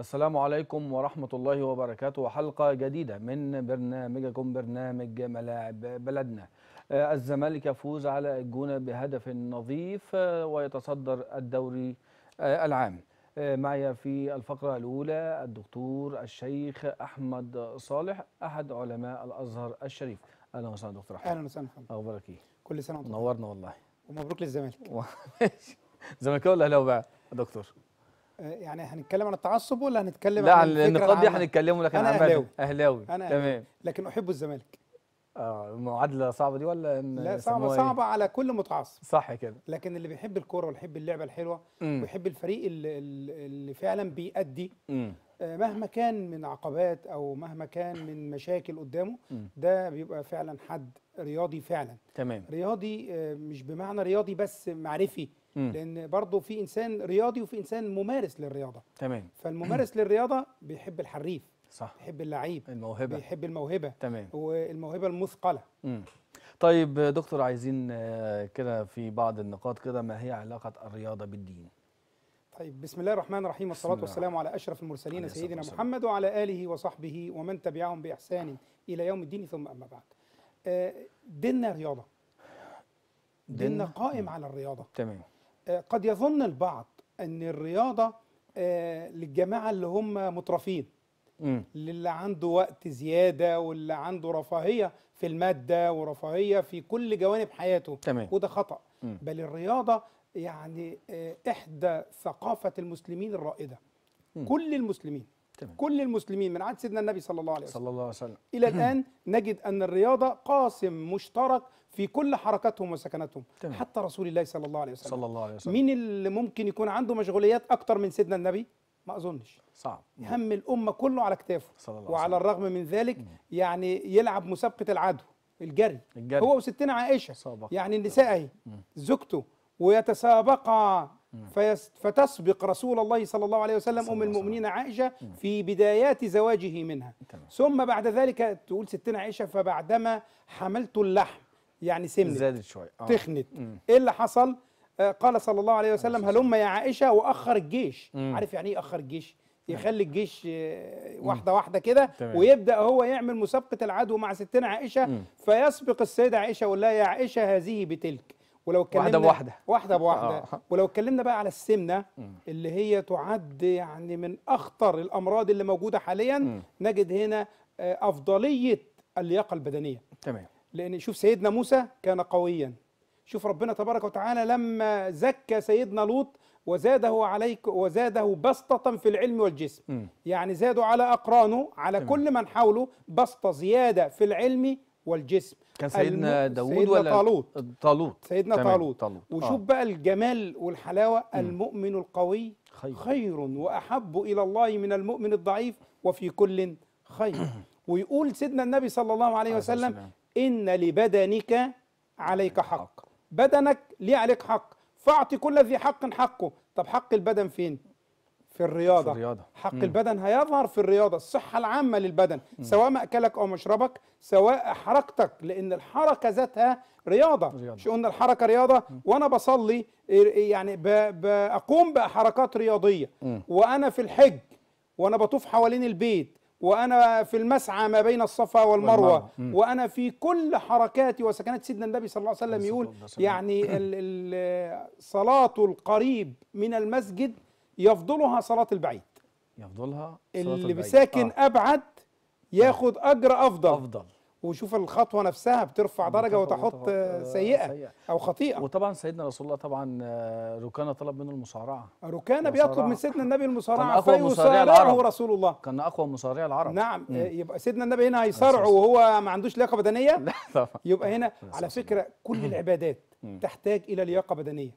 السلام عليكم ورحمة الله وبركاته وحلقة جديدة من برنامجكم برنامج ملاعب بلدنا آه، الزمالك يفوز على الجونة بهدف نظيف آه، ويتصدر الدوري آه، العام معي في الفقرة الأولى الدكتور الشيخ أحمد صالح أحد علماء الأزهر الشريف أهلا وسهلا دكتور أحمد أهلا وسهلا محمد أخبارك إيه؟ كل سنة وأنت طيب. نورنا والله ومبروك للزمالك زملكاوي ولا أهلاوي بقى دكتور؟ يعني هنتكلم عن التعصب ولا هنتكلم لا عن النقاط دي هنتكلمه لكن انا اهلاوي اهلاوي تمام لكن احب الزمالك اه المعادله صعبه دي ولا ان لا صعبه إيه؟ صعبه على كل متعصب صح كده لكن اللي بيحب الكوره ويحب اللعبه الحلوه ويحب الفريق اللي, اللي فعلا بيأدي مم. آه، مهما كان من عقبات او مهما كان من مشاكل قدامه ده بيبقى فعلا حد رياضي فعلا تمام رياضي آه، مش بمعنى رياضي بس معرفي مم. لان برضه في انسان رياضي وفي انسان ممارس للرياضه تمام فالممارس للرياضه بيحب الحريف صح بيحب اللعيب الموهبه بيحب الموهبه تمام والموهبه المثقله مم. طيب دكتور عايزين آه، كده في بعض النقاط كده ما هي علاقه الرياضه بالدين طيب بسم الله الرحمن الرحيم والصلاة والسلام على أشرف المرسلين سيدنا محمد وعلى آله وصحبه ومن تبعهم بإحسان إلى يوم الدين ثم أما بعد آه، ديننا رياضة ديننا قائم على الرياضة تمام قد يظن البعض ان الرياضه آه، للجماعه اللي هم مترفين للي عنده وقت زياده واللي عنده رفاهيه في الماده ورفاهيه في كل جوانب حياته تمام. وده خطا مم. بل الرياضه يعني آه، احدى ثقافه المسلمين الرائده مم. كل المسلمين تمام. كل المسلمين من عهد سيدنا النبي صلى الله عليه وسلم صلى الله عليه وسلم الى الان نجد ان الرياضه قاسم مشترك في كل حركاتهم وسكناتهم تمام. حتى رسول الله صلى الله عليه وسلم صلى الله عليه وسلم مين اللي ممكن يكون عنده مشغوليات اكتر من سيدنا النبي ما اظنش صعب هم الامه كله على كتافه صلى الله وعلى صلى الرغم من ذلك مم. يعني يلعب مسابقه العدو الجري, الجري. هو وستنا عائشه صابق. يعني النساء اهي زوجته ويتسابقا فتسبق رسول الله صلى الله عليه وسلم صلى ام المؤمنين عائشه في بدايات زواجه منها تمام. ثم بعد ذلك تقول ستنا عائشه فبعدما حملت اللحم يعني سمنت زادت شويه آه. تخنت مم. ايه اللي حصل آه قال صلى الله عليه وسلم هلم يا عائشه واخر الجيش مم. عارف يعني ايه اخر الجيش يخلي الجيش آه، واحده واحده كده ويبدا هو يعمل مسابقه العدو مع ستنا عائشه مم. فيسبق السيده عائشه ولا يا عائشه هذه بتلك ولو اتكلمنا واحده بواحده واحده بواحده آه. ولو اتكلمنا بقى على السمنه مم. اللي هي تعد يعني من اخطر الامراض اللي موجوده حاليا مم. نجد هنا آه، افضليه اللياقه البدنيه تمام لأن شوف سيدنا موسى كان قويا شوف ربنا تبارك وتعالى لما زكى سيدنا لوط وزاده عليك وزاده بسطة في العلم والجسم م. يعني زادوا على أقرانه على تمام. كل من حوله بسطة زيادة في العلم والجسم كان سيدنا الم... داوود سيدنا ولا طالوت طالوت سيدنا طالوت آه. وشوف آه. بقى الجمال والحلاوة م. المؤمن القوي خير. خير وأحب إلى الله من المؤمن الضعيف وفي كل خير ويقول سيدنا النبي صلى الله عليه وسلم إن لبدنك عليك حق بدنك ليه عليك حق فاعطي كل ذي حق حقه طب حق البدن فين في الرياضه, في الرياضة. حق مم. البدن هيظهر في الرياضه الصحه العامه للبدن مم. سواء ماكلك او مشربك سواء حركتك لان الحركه ذاتها رياضه مش قلنا الحركه رياضه مم. وانا بصلي يعني بقوم بحركات رياضيه مم. وانا في الحج وانا بطوف حوالين البيت وانا في المسعى ما بين الصفا والمروه وانا في كل حركاتي وسكنات سيدنا النبي صلى الله عليه وسلم يقول يعني صلاه القريب من المسجد يفضلها صلاه البعيد يفضلها صلاة اللي البعيد. آه. ابعد ياخد اجر افضل افضل وشوف الخطوه نفسها بترفع درجه وتحط آه، سيئه او خطيئه وطبعا سيدنا رسول الله طبعا آه، ركانه طلب منه المصارعه ركانه بيطلب من سيدنا النبي المصارعه فيصارعه رسول الله كان اقوى مصارع العرب نعم مم. آه، يبقى سيدنا النبي هنا هيصارعه وهو ما عندوش لياقه بدنيه لا طبعا يبقى هنا على فكره كل العبادات تحتاج الى لياقه بدنيه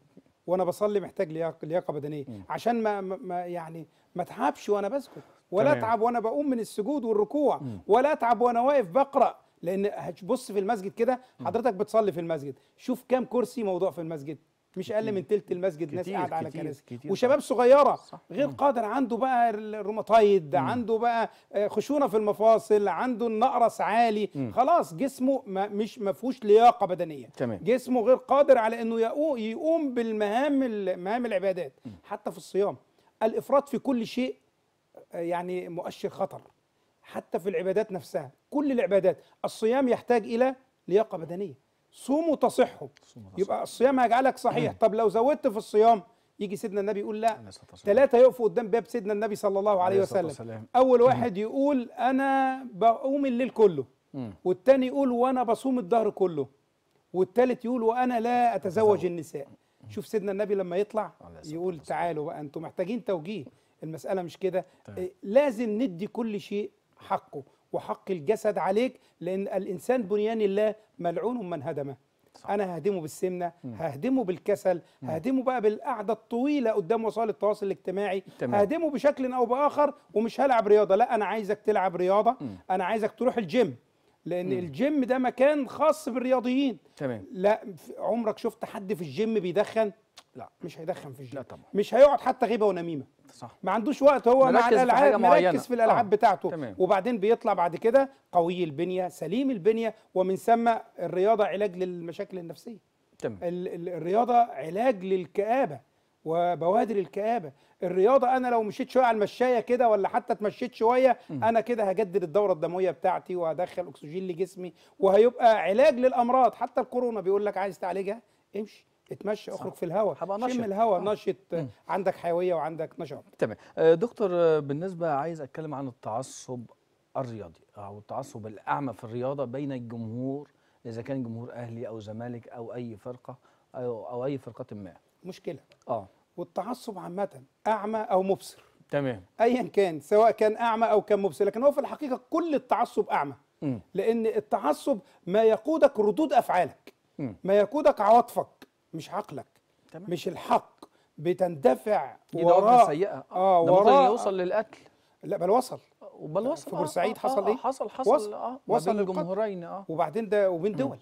وانا بصلي محتاج لياقه بدنيه عشان ما, ما يعني ما اتعبش وانا بسكت ولا اتعب وانا بقوم من السجود والركوع ولا اتعب وانا واقف بقرا لان هتبص في المسجد كده حضرتك بتصلي في المسجد شوف كام كرسي موضوع في المسجد مش اقل من ثلث المسجد كتير ناس قاعده على كراسي وشباب صغيره صح. غير قادر عنده بقى الروماتايد عنده بقى آه، خشونه في المفاصل عنده النقرس عالي مم. خلاص جسمه ما مش ما فيهوش لياقه بدنيه تمام. جسمه غير قادر على انه يقوم بالمهام مهام العبادات مم. حتى في الصيام الافراط في كل شيء آه، يعني مؤشر خطر حتى في العبادات نفسها كل العبادات الصيام يحتاج إلى لياقة بدنية صوموا تصحوا يبقى الصيام هيجعلك صحيح طب لو زودت في الصيام يجي سيدنا النبي يقول لا ثلاثة يقفوا قدام باب سيدنا النبي صلى الله عليه وسلم أول واحد يقول أنا بقوم الليل كله والتاني يقول وأنا بصوم الظهر كله والتالت يقول وأنا لا أتزوج النساء شوف سيدنا النبي لما يطلع يقول تعالوا بقى أنتم محتاجين توجيه المسألة مش كده إيه، لازم ندي كل شيء حقه وحق الجسد عليك لأن الإنسان بنيان الله ملعون من هدمه صح. أنا ههدمه بالسمنة مم. ههدمه بالكسل مم. ههدمه بقى بالقعدة الطويلة قدام وسائل التواصل الاجتماعي تمام. ههدمه بشكل أو بآخر ومش هلعب رياضة لا أنا عايزك تلعب رياضة مم. أنا عايزك تروح الجيم لان مم. الجيم ده مكان خاص بالرياضيين تمام لا عمرك شفت حد في الجيم بيدخن لا مش هيدخن في الجيم لا طبعا مش هيقعد حتى غيبه ونميمه صح ما عندوش وقت هو مع الالعاب مركز في الالعاب آه. بتاعته تمام. وبعدين بيطلع بعد كده قوي البنيه سليم البنيه ومن ثم الرياضه علاج للمشاكل النفسيه تمام الرياضه علاج للكآبه وبوادر الكآبة الرياضة أنا لو مشيت شوية على المشاية كده ولا حتى اتمشيت شوية م. أنا كده هجدد الدورة الدموية بتاعتي وهدخل أكسجين لجسمي وهيبقى علاج للأمراض حتى الكورونا بيقول لك عايز تعالجها امشي اتمشى اخرج في الهواء شم الهواء نشط آه. عندك حيويه وعندك نشاط تمام آه، دكتور آه، بالنسبه عايز اتكلم عن التعصب الرياضي او التعصب الاعمى في الرياضه بين الجمهور اذا كان جمهور اهلي او زمالك او اي فرقه او, أو اي فرقه ما مشكله اه والتعصب عامه اعمى او مبصر تمام ايا كان سواء كان اعمى او كان مبصر لكن هو في الحقيقه كل التعصب اعمى م. لان التعصب ما يقودك ردود افعالك م. ما يقودك عواطفك مش عقلك تمام. مش الحق بتندفع دي وراء سيئه اه وراء يوصل للقتل لا بل وصل بل يعني وصل في آه، بورسعيد آه حصل آه ايه؟ حصل حصل وصل اه وصل للجمهورين اه وبعدين ده وبين دول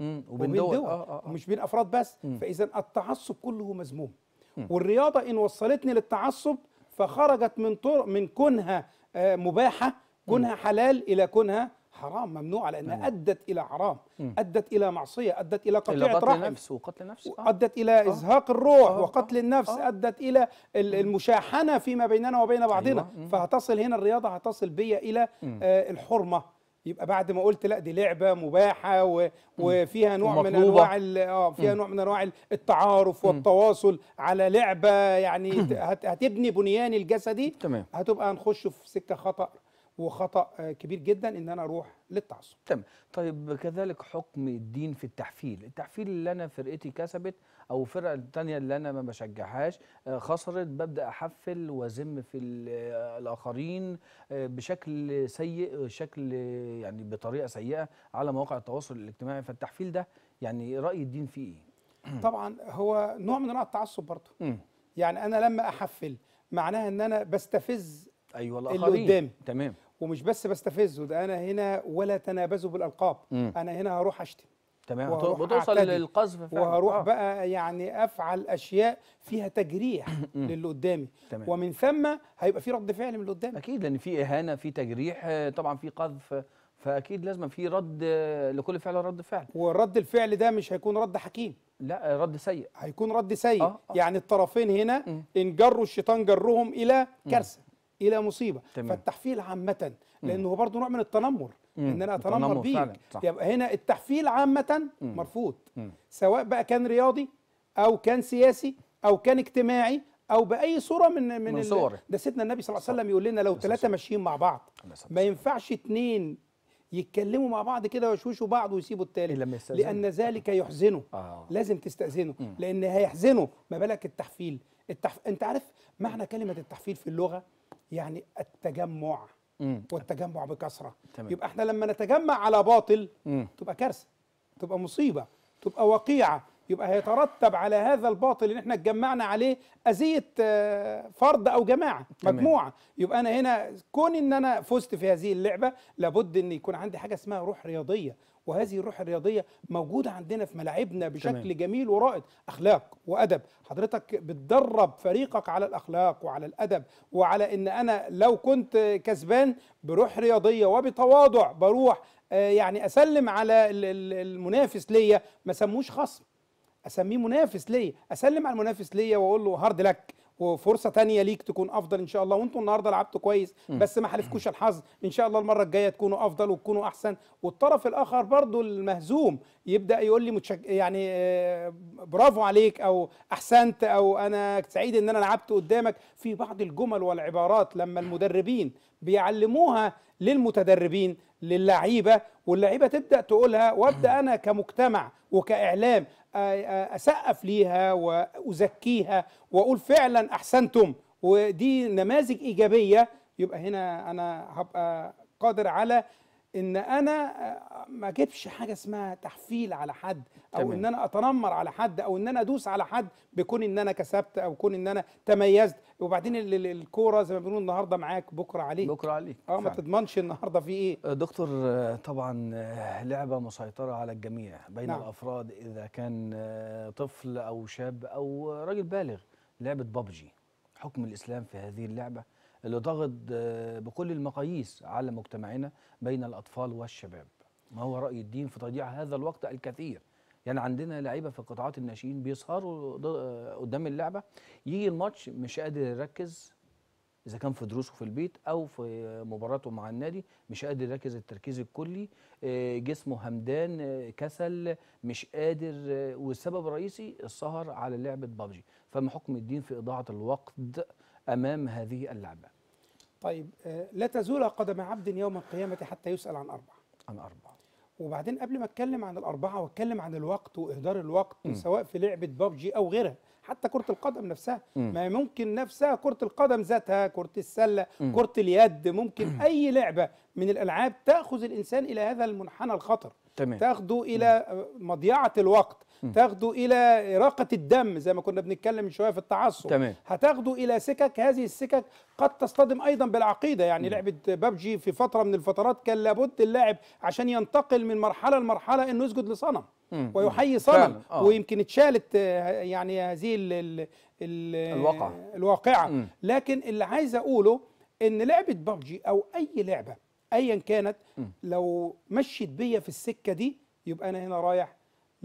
وبين, وبين دول, دول. آه آه. آه. مش بين افراد بس فاذا التعصب كله مذموم والرياضه ان وصلتني للتعصب فخرجت من طرق من كونها آه، مباحه كونها حلال الى كونها حرام ممنوعه لانها مم. ادت الى حرام مم. ادت الى معصيه ادت الى قطيعه رحم قتل النفس وقتل النفس آه. ادت الى آه. ازهاق الروح آه. وقتل آه. النفس آه. ادت الى المشاحنه فيما بيننا وبين أيوة. بعضنا أيوة. فهتصل هنا الرياضه هتصل بيا الى آه الحرمه يبقى بعد ما قلت لا دي لعبه مباحه و... وفيها آه، نوع من انواع ال... اه فيها نوع من انواع التعارف والتواصل على لعبه يعني هت... هتبني بنياني الجسدي تمام. هتبقى هنخش في سكه خطا وخطا آه، كبير جدا ان انا اروح للتعصب تمام طيب كذلك حكم الدين في التحفيل التحفيل اللي انا فرقتي كسبت او الفرقه الثانيه اللي انا ما بشجعهاش آه، خسرت ببدا احفل وازم في آه، الاخرين بشكل سيء شكل يعني بطريقه سيئه على مواقع التواصل الاجتماعي فالتحفيل ده يعني راي الدين فيه ايه طبعا هو نوع من انواع التعصب برضه يعني انا لما احفل معناها ان انا بستفز ايوه الاخرين اللي قدامي تمام ومش بس بستفزه ده انا هنا ولا تنابزه بالالقاب مم. انا هنا هروح اشتم تمام بتوصل للقذف فعلا وهروح آه. بقى يعني افعل اشياء فيها تجريح للي قدامي تمام. ومن ثم هيبقى في رد فعل من اللي قدامي اكيد لان في اهانه في تجريح طبعا في قذف فاكيد لازم في رد لكل فعل رد فعل والرد الفعل ده مش هيكون رد حكيم لا رد سيء هيكون رد سيء آه آه. يعني الطرفين هنا ان جروا الشيطان جرهم الى كارثه الى مصيبه تمام. فالتحفيل عامه لانه برضه نوع من التنمر مم. ان انا اتنمر بيك يبقى هنا التحفيل عامه مم. مرفوض مم. سواء بقى كان رياضي او كان سياسي او كان اجتماعي او باي صوره من من, من صور. ده سيدنا النبي صلى الله عليه وسلم يقول لنا لو ثلاثه ماشيين مع بعض ما ينفعش اتنين يتكلموا مع بعض كده ويشوشوا بعض ويسيبوا التالت لان ذلك يحزنه آه. لازم تستاذنه مم. لان هيحزنه ما بالك التحفيل التحف... انت عارف معنى كلمه التحفيل في اللغه يعني التجمع مم. والتجمع بكثره تمام. يبقى احنا لما نتجمع على باطل تبقى كارثه تبقى مصيبه تبقى وقيعه يبقى هيترتب على هذا الباطل اللي احنا اتجمعنا عليه اذيه آه، فرد او جماعه مجموعه يبقى انا هنا كون ان انا فزت في هذه اللعبه لابد ان يكون عندي حاجه اسمها روح رياضيه وهذه الروح الرياضيه موجوده عندنا في ملاعبنا بشكل تمام. جميل ورائد اخلاق وادب حضرتك بتدرب فريقك على الاخلاق وعلى الادب وعلى ان انا لو كنت كسبان بروح رياضيه وبتواضع بروح آه، يعني اسلم على المنافس ليا ما سموش خصم اسميه منافس ليا اسلم على المنافس ليا واقول له هارد لك وفرصه تانية ليك تكون افضل ان شاء الله وانتوا النهارده لعبتوا كويس بس ما حالفكوش الحظ ان شاء الله المره الجايه تكونوا افضل وتكونوا احسن والطرف الاخر برضو المهزوم يبدا يقول لي متشك... يعني آه، برافو عليك او احسنت او انا سعيد ان انا لعبت قدامك في بعض الجمل والعبارات لما المدربين بيعلموها للمتدربين للعيبه واللعيبه تبدا تقولها وابدا انا كمجتمع وكاعلام اسقف ليها وازكيها واقول فعلا احسنتم ودي نماذج ايجابيه يبقى هنا انا هبقى قادر على ان انا ما اجيبش حاجه اسمها تحفيل على حد او تمام. ان انا اتنمر على حد او ان انا ادوس على حد بكون ان انا كسبت او كون ان انا تميزت وبعدين الكوره زي ما بنقول النهارده معاك بكره عليك بكره عليك اه ما تضمنش النهارده في ايه آه، دكتور آه، طبعا آه، لعبه مسيطره على الجميع بين نعم. الافراد اذا كان طفل او شاب او راجل بالغ لعبه بابجي حكم الاسلام في هذه اللعبه اللي ضغط بكل المقاييس على مجتمعنا بين الاطفال والشباب ما هو راي الدين في تضييع هذا الوقت الكثير يعني عندنا لعيبه في قطاعات الناشئين بيسهروا آه، قدام اللعبه يجي الماتش مش قادر يركز اذا كان في دروسه في البيت او في مباراته مع النادي مش قادر يركز التركيز الكلي آه، جسمه همدان آه، كسل مش قادر والسبب الرئيسي السهر على لعبه بابجي فما حكم الدين في اضاعه الوقت امام هذه اللعبه طيب لا تزول قدم عبد يوم القيامه حتى يسال عن اربع عن اربع وبعدين قبل ما اتكلم عن الاربعه واتكلم عن الوقت واهدار الوقت م. سواء في لعبه ببجي او غيرها حتى كره القدم نفسها م. ما ممكن نفسها كره القدم ذاتها كره السله م. كره اليد ممكن م. اي لعبه من الالعاب تاخذ الانسان الى هذا المنحنى الخطر تمام. تاخده الى م. مضيعه الوقت تاخده الى اراقه الدم زي ما كنا بنتكلم من شويه في التعصب تمام. هتاخده الى سكك هذه السكك قد تصطدم ايضا بالعقيده يعني لعبه ببجي في فتره من الفترات كان لابد اللاعب عشان ينتقل من مرحله لمرحله انه يسجد لصنم ويحيي صنم آه. ويمكن اتشالت آه، يعني هذه ال ال الواقع. الواقعه م. لكن اللي عايز اقوله ان لعبه ببجي او اي لعبه ايا كانت م. لو مشيت بيا في السكه دي يبقى انا هنا رايح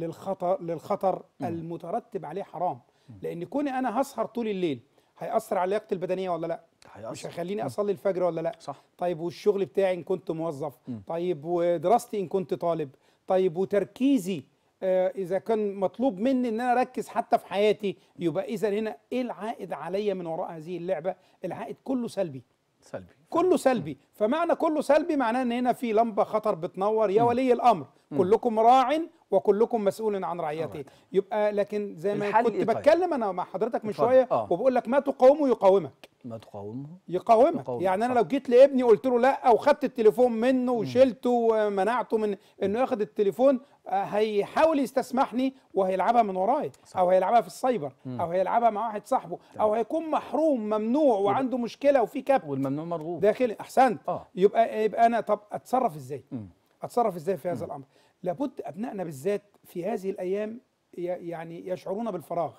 للخطر للخطر المترتب عليه حرام لان كوني انا هسهر طول الليل هياثر على لياقتي البدنيه ولا لا هيأثر. مش هيخليني اصلي الفجر ولا لا صح. طيب والشغل بتاعي ان كنت موظف م. طيب ودراستي ان كنت طالب طيب وتركيزي آه اذا كان مطلوب مني ان انا اركز حتى في حياتي يبقى اذا هنا ايه العائد عليا من وراء هذه اللعبه العائد كله سلبي سلبي كله سلبي م. فمعنى كله سلبي معناه ان هنا في لمبه خطر بتنور يا ولي الامر كلكم راع وكلكم مسؤول عن رعيته يبقى لكن زي ما كنت إيه طيب؟ بتكلم انا مع حضرتك من شويه آه. وبقول لك ما تقاومه يقاومك ما تقاومه يقاومك, يقاومك. يعني انا لو جيت لابني قلت له لا او خدت التليفون منه وشلته ومنعته من انه ياخد التليفون آه، هيحاول يستسمحني وهيلعبها من وراي او هيلعبها في السايبر مم. او هيلعبها مع واحد صاحبه او هيكون محروم ممنوع وعنده مشكله وفي كبت والممنوع مرغوب داخلي احسنت آه. يبقى يبقى انا طب اتصرف ازاي مم. اتصرف ازاي في هذا الامر لابد ابنائنا بالذات في هذه الايام يعني يشعرون بالفراغ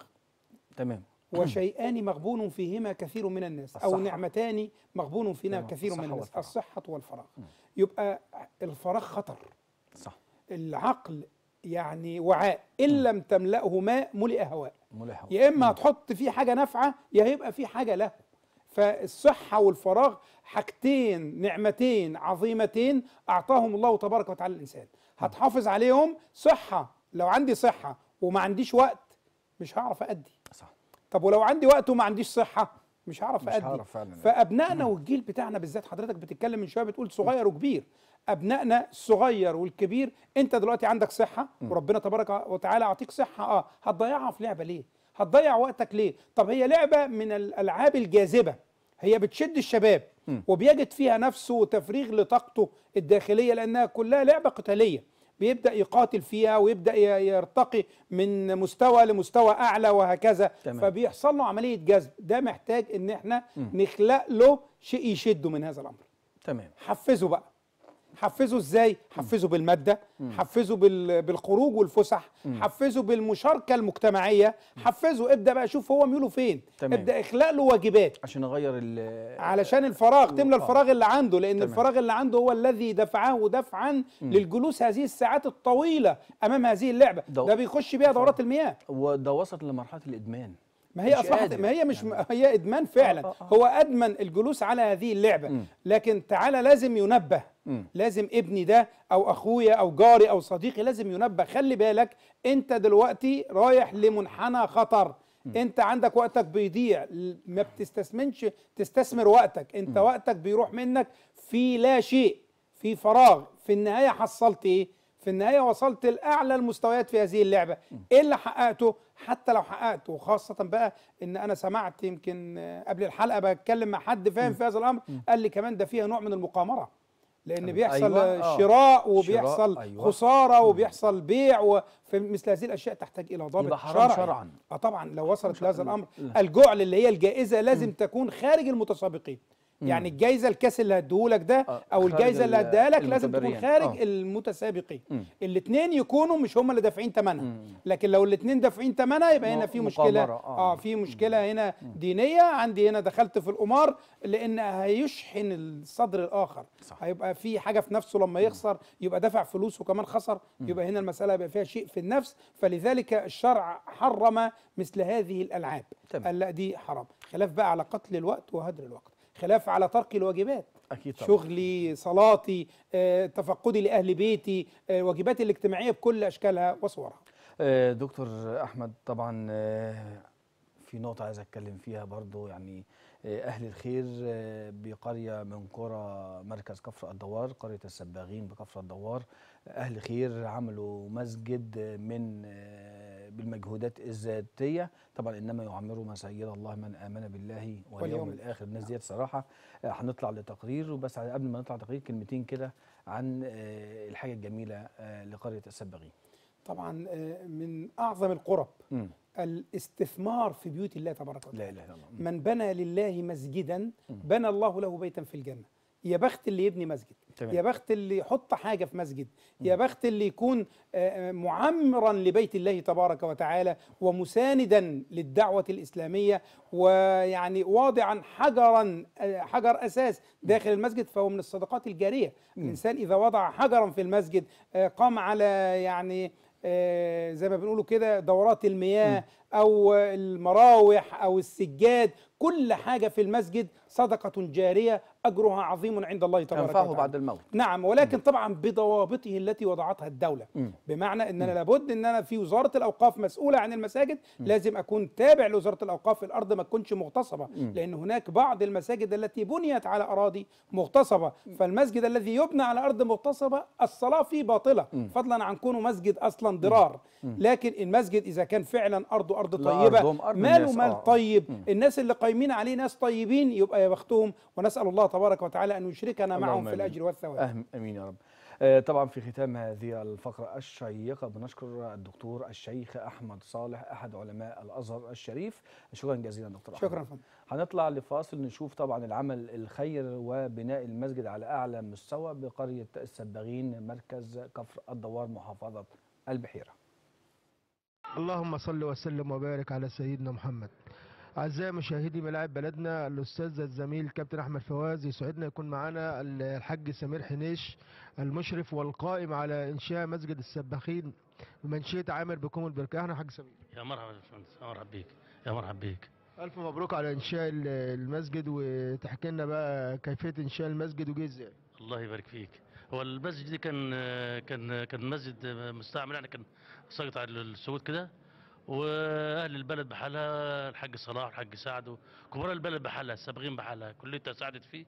تمام وشيئان مغبون فيهما كثير من الناس الصحة. او نعمتان مغبون فينا كثير من الناس الصحه والفراغ م. يبقى الفراغ خطر صح العقل يعني وعاء ان لم تملاه ماء ملئ هواء ملئ هواء يا اما هتحط فيه حاجه نافعه يا هيبقى فيه حاجه له فالصحة والفراغ حاجتين نعمتين عظيمتين أعطاهم الله تبارك وتعالى الإنسان هتحافظ عليهم صحة لو عندي صحة وما عنديش وقت مش هعرف أدي صح طب ولو عندي وقت وما عنديش صحة مش هعرف أدي مش هعرف فعلا فأبنائنا والجيل بتاعنا بالذات حضرتك بتتكلم من شوية بتقول صغير وكبير ابنائنا الصغير والكبير انت دلوقتي عندك صحه وربنا تبارك وتعالى اعطيك صحه اه هتضيعها في لعبه ليه هتضيع وقتك ليه طب هي لعبه من الالعاب الجاذبه هي بتشد الشباب وبيجد فيها نفسه وتفريغ لطاقته الداخليه لانها كلها لعبه قتاليه بيبدا يقاتل فيها ويبدا يرتقي من مستوى لمستوى اعلى وهكذا تمام. فبيحصل له عمليه جذب ده محتاج ان احنا م. نخلق له شيء يشده من هذا الامر تمام حفزه بقى حفزه ازاي حفزه بالماده حفزه بالخروج والفسح حفزه بالمشاركه المجتمعيه حفزه ابدا بقى شوف هو ميوله فين تمام. ابدا اخلق له واجبات عشان اغير ال علشان الفراغ تملى آه. الفراغ اللي عنده لان تمام. الفراغ اللي عنده هو الذي دفعه دفعا للجلوس هذه الساعات الطويله امام هذه اللعبه ده, ده بيخش بيها دورات المياه وده وصل لمرحله الادمان ما هي اصبحت ما هي مش يعني. هي ادمان فعلا آه آه. آه. هو ادمن الجلوس على هذه اللعبه م. لكن تعالى لازم ينبه م. لازم ابني ده او اخويا او جاري او صديقي لازم ينبه خلي بالك انت دلوقتي رايح لمنحنى خطر م. انت عندك وقتك بيضيع ما بتستثمنش تستثمر وقتك انت م. وقتك بيروح منك في لا شيء في فراغ في النهايه حصلت ايه في النهايه وصلت لاعلى المستويات في هذه اللعبه ايه اللي حققته حتى لو حققته وخاصه بقى ان انا سمعت يمكن قبل الحلقه بتكلم مع حد فاهم في هذا الامر قال لي كمان ده فيها نوع من المقامره لان أيوة. بيحصل أيوة. شراء وبيحصل شراء. أيوة. خساره وبيحصل بيع فمثل هذه الاشياء تحتاج الى ضابط شرعي شرعا اه طبعا لو وصلت لهذا الامر الجعل اللي هي الجائزه لازم م. تكون خارج المتسابقين يعني الجايزه الكاس اللي هديهولك ده آه، او الجايزه اللي هديها لك لازم تكون خارج أوه. المتسابقين الاثنين يكونوا مش هم اللي دافعين ثمنها لكن لو الاثنين دافعين ثمنها يبقى هنا في مشكله آه. اه في مشكله هنا دينيه عندي هنا دخلت في القمار لان هيشحن الصدر الاخر صح. هيبقى في حاجه في نفسه لما يخسر يبقى دفع فلوس وكمان خسر يبقى هنا المساله يبقى فيها شيء في النفس فلذلك الشرع حرم مثل هذه الالعاب تمام. قال لا دي حرام خلاف بقى على قتل الوقت وهدر الوقت خلاف على ترك الواجبات أكيد طبعا. شغلي صلاتي آه، تفقدي لأهل بيتي آه، واجباتي الاجتماعية بكل أشكالها وصورها آه، دكتور أحمد طبعا في نقطة عايز أتكلم فيها برضو يعني أهل الخير آه، بقرية من قرى مركز كفر الدوار قرية السباغين بكفر الدوار أهل خير عملوا مسجد من آه، بالمجهودات الذاتية طبعا إنما يعمروا مساجد الله من آمن بالله واليوم الآخر الناس نعم. ديت صراحة آه، هنطلع لتقرير وبس قبل ما نطلع تقرير كلمتين كده عن الحاجة الجميلة لقرية السباغين طبعا من أعظم القرب الاستثمار في بيوت الله تبارك وتعالى لا اله الا الله من بنى لله مسجدا بنى الله له بيتا في الجنه يا بخت اللي يبني مسجد تمام. يا بخت اللي يحط حاجه في مسجد يا بخت اللي يكون آه، آه، معمرا لبيت الله تبارك وتعالى ومساندا للدعوه الاسلاميه ويعني واضعا حجرا آه، حجر اساس داخل المسجد فهو من الصدقات الجاريه الانسان اذا وضع حجرا في المسجد قام على يعني آه، زي ما بنقولوا كده دورات المياه او المراوح او السجاد كل حاجه في المسجد صدقة جارية أجرها عظيم عند الله تبارك وتعالى بعد الموت نعم ولكن طبعا بضوابطه التي وضعتها الدولة بمعنى أن أنا لابد أن أنا في وزارة الأوقاف مسؤولة عن المساجد لازم أكون تابع لوزارة الأوقاف في الأرض ما تكونش مغتصبة لأن هناك بعض المساجد التي بنيت على أراضي مغتصبة فالمسجد الذي يبنى على أرض مغتصبة الصلاة فيه باطلة فضلا عن كونه مسجد أصلا ضرار لكن المسجد إذا كان فعلا أرضه أرض طيبة ماله مال آه. طيب الناس اللي قايمين عليه ناس طيبين يبقى يا بختهم ونسال الله تبارك وتعالى ان يشركنا معهم في الاجر والثواب امين يا رب آه، طبعا في ختام هذه الفقرة الشيقة بنشكر الدكتور الشيخ أحمد صالح أحد علماء الأزهر الشريف شكرا جزيلا دكتور شكرا أحمد. هنطلع لفاصل نشوف طبعا العمل الخير وبناء المسجد على أعلى مستوى بقرية السباغين مركز كفر الدوار محافظة البحيرة اللهم صل وسلم وبارك على سيدنا محمد أعزائي مشاهدي ملاعب بلدنا الأستاذ الزميل كابتن أحمد فواز يسعدنا يكون معنا الحاج سمير حنيش المشرف والقائم على إنشاء مسجد السباخين بمنشية عامر بكم البركة أهلا حاج سمير يا مرحبا يا باشمهندس يا مرحبا بيك يا مرحبا بيك ألف مبروك على إنشاء المسجد وتحكي لنا بقى كيفية إنشاء المسجد وجه إزاي الله يبارك فيك هو المسجد كان كان كان مسجد مستعمل يعني كان ساقط على السود كده واهل البلد بحالها الحاج صلاح والحاج سعد كبار البلد بحالها السابقين بحالها انت ساعدت فيه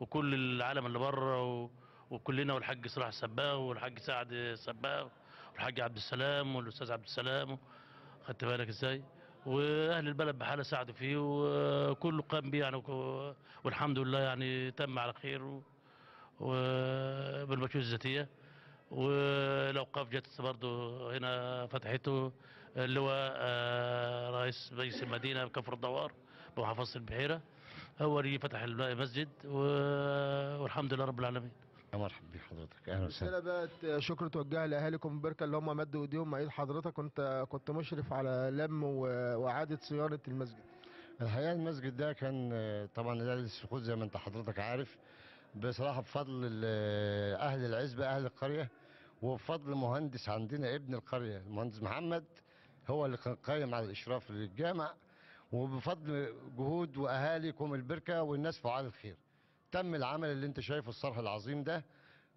وكل العالم اللي بره و... وكلنا والحاج صلاح السباغ والحاج سعد السباغ والحاج عبد السلام والاستاذ عبد السلام خدت بالك ازاي واهل البلد بحاله ساعدوا فيه وكله قام بيه يعني والحمد لله يعني تم على خير وبالمشروع الذاتيه والاوقاف جت برضه هنا فتحته اللي هو آه، رئيس مجلس المدينه بكفر الدوار بمحافظه البحيره هو اللي فتح المسجد والحمد لله رب العالمين مرحبا بحضرتك اهلا وسهلا بقى شكر توجه لاهاليكم بركه اللي هم مدوا ايديهم ايد حضرتك كنت كنت مشرف على لم واعاده صيانه المسجد الحقيقه المسجد ده كان طبعا ده للسقوط زي ما انت حضرتك عارف بصراحه بفضل اهل العزبه اهل القريه وبفضل مهندس عندنا ابن القريه المهندس محمد هو اللي كان قايم على الإشراف للجامع وبفضل جهود وأهاليكم البركة والناس فعال الخير تم العمل اللي انت شايفه الصرح العظيم ده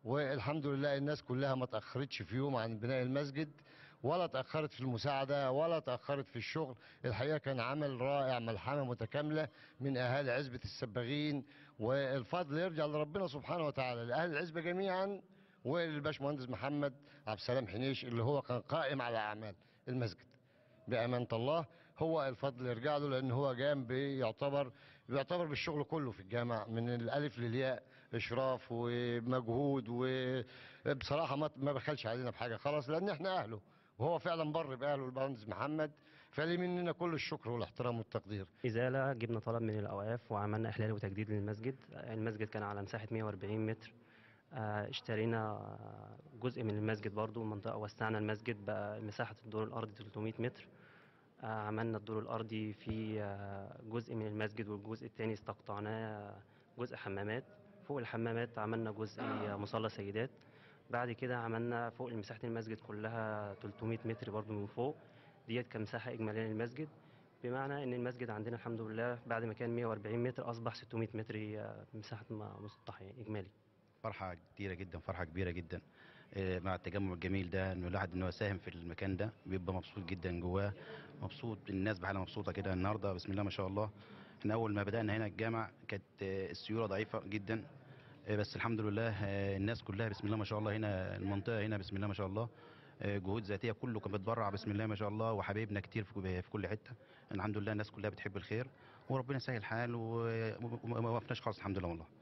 والحمد لله الناس كلها ما تأخرتش في يوم عن بناء المسجد ولا تأخرت في المساعدة ولا تأخرت في الشغل الحقيقة كان عمل رائع ملحمة متكاملة من أهالي عزبة السباغين والفضل يرجع لربنا سبحانه وتعالى لأهل العزبة جميعا والباشمهندس محمد عبد السلام حنيش اللي هو كان قائم على أعمال المسجد بأمانة الله هو الفضل يرجع له لأن هو جام بيعتبر بيعتبر بالشغل كله في الجامعة من الألف للياء إشراف ومجهود وبصراحة ما بخلش علينا بحاجة خلاص لأن إحنا أهله وهو فعلا بر باهله البرنس محمد فليه مننا كل الشكر والاحترام والتقدير. ازاله جبنا طلب من الاوقاف وعملنا احلال وتجديد للمسجد، المسجد كان على مساحه 140 متر آه، اشترينا جزء من المسجد برضو منطقة وسعنا المسجد بقى مساحة الدور الأرضي 300 متر آه، عملنا الدور الأرضي في آه، جزء من المسجد والجزء التاني استقطعناه جزء حمامات فوق الحمامات عملنا جزء مصلى سيدات بعد كده عملنا فوق مساحة المسجد كلها 300 متر برضو من فوق ديت كمساحة إجمالية للمسجد بمعنى ان المسجد عندنا الحمد لله بعد ما كان 140 متر اصبح 600 متر مساحه مسطح اجمالي فرحه كتيره جدا فرحه كبيره جدا آه، مع التجمع الجميل ده انه الواحد انه يساهم في المكان ده بيبقى مبسوط جدا جواه مبسوط الناس بحاله مبسوطه كده النهارده بسم الله ما شاء الله احنا اول ما بدانا هنا الجامع كانت آه، السيوله ضعيفه جدا آه، بس الحمد لله الناس كلها بسم الله ما شاء الله هنا المنطقه هنا بسم الله ما شاء الله جهود ذاتيه كله كان بيتبرع بسم الله ما شاء الله وحبايبنا كتير في كل حته الحمد لله الناس كلها بتحب الخير وربنا يسهل الحال وما وقفناش خالص الحمد لله والله